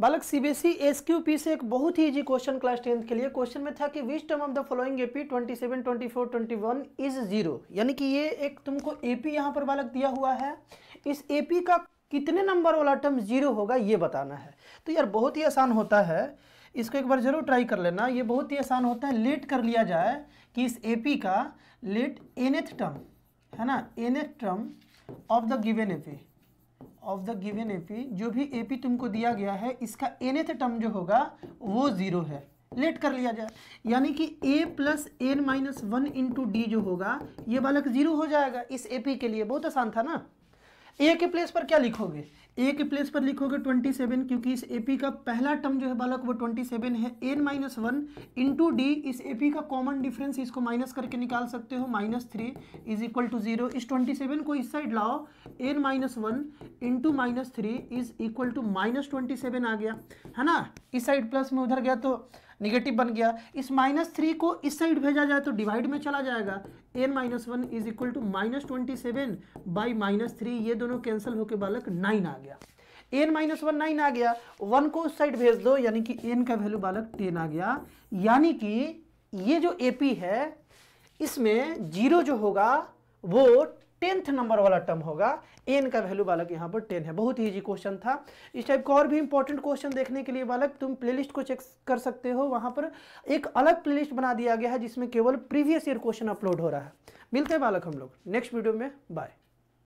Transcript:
बालक CBSE एसक्यूपी e, से एक बहुत ही इजी क्वेश्चन क्लास टेंथ के लिए क्वेश्चन में था कि which term of the following AP 27, 24, 21 is zero यानी कि ये एक तुमको एपी यहाँ पर बालक दिया हुआ है इस एपी का कितने नंबर वाला टर्म जीरो होगा ये बताना है तो यार बहुत ही आसान होता है इसको एक बार जरूर ट्राई कर लेना ये बहुत ही आसान होता है लेट कर लिया जाए कि इस पी का लेट एनेथ टर्म है ना nth term of the given AP of the given AP जो भी एपी तुमको दिया गया है इसका एनथ टर्म जो होगा वो ज़ीरो है लेट कर लिया जाए यानी कि a plus n minus one into d जो होगा ये बालक ज़ीरो हो जाएगा इस एपी के लिए बहुत आसान था ना ए के प्लेस पर क्या लिखोगे ए के प्लेस पर लिखोगे 27 क्योंकि इस एपी का पहला टर्म जो है बालक वो 27 है n minus one into d इस एपी का कॉमन डिफरेंस इसको माइनस करके निकाल सकते हो minus three is equal to zero इस 27 को इस साइड लाओ n minus one into minus three is equal to minus twenty आ गया है ना इस साइड प्लस में उधर गया तो निगेटिव बन गया इस माइनस थ्री को इस साइड भेजा जाए तो डिवाइड में चला जाएगा n minus one is equal to minus twenty seven by minus three ये दोनों कैंसिल होकर बालक नाइन आ गया एन माइनस वन नाइन आ गया वन को उस साइड भेज दो यानी कि एन का वैल्यू बालक टेन आ गया यानी कि ये जो ए पी है इसमें जीरो जो होगा वो टेंथ नंबर वाला टर्म होगा एन का वैल्यू बालक यहाँ पर टेन है बहुत ही इजी क्वेश्चन था इस टाइप का और भी इंपॉर्टेंट क्वेश्चन देखने के लिए बालक तुम प्लेलिस्ट को चेक कर सकते हो वहाँ पर एक अलग प्लेलिस्ट बना दिया गया है जिसमें केवल प्रीवियस ईयर क्वेश्चन अपलोड हो रहा है मिलते हैं बालक हम लोग नेक्स्ट वीडियो में बाय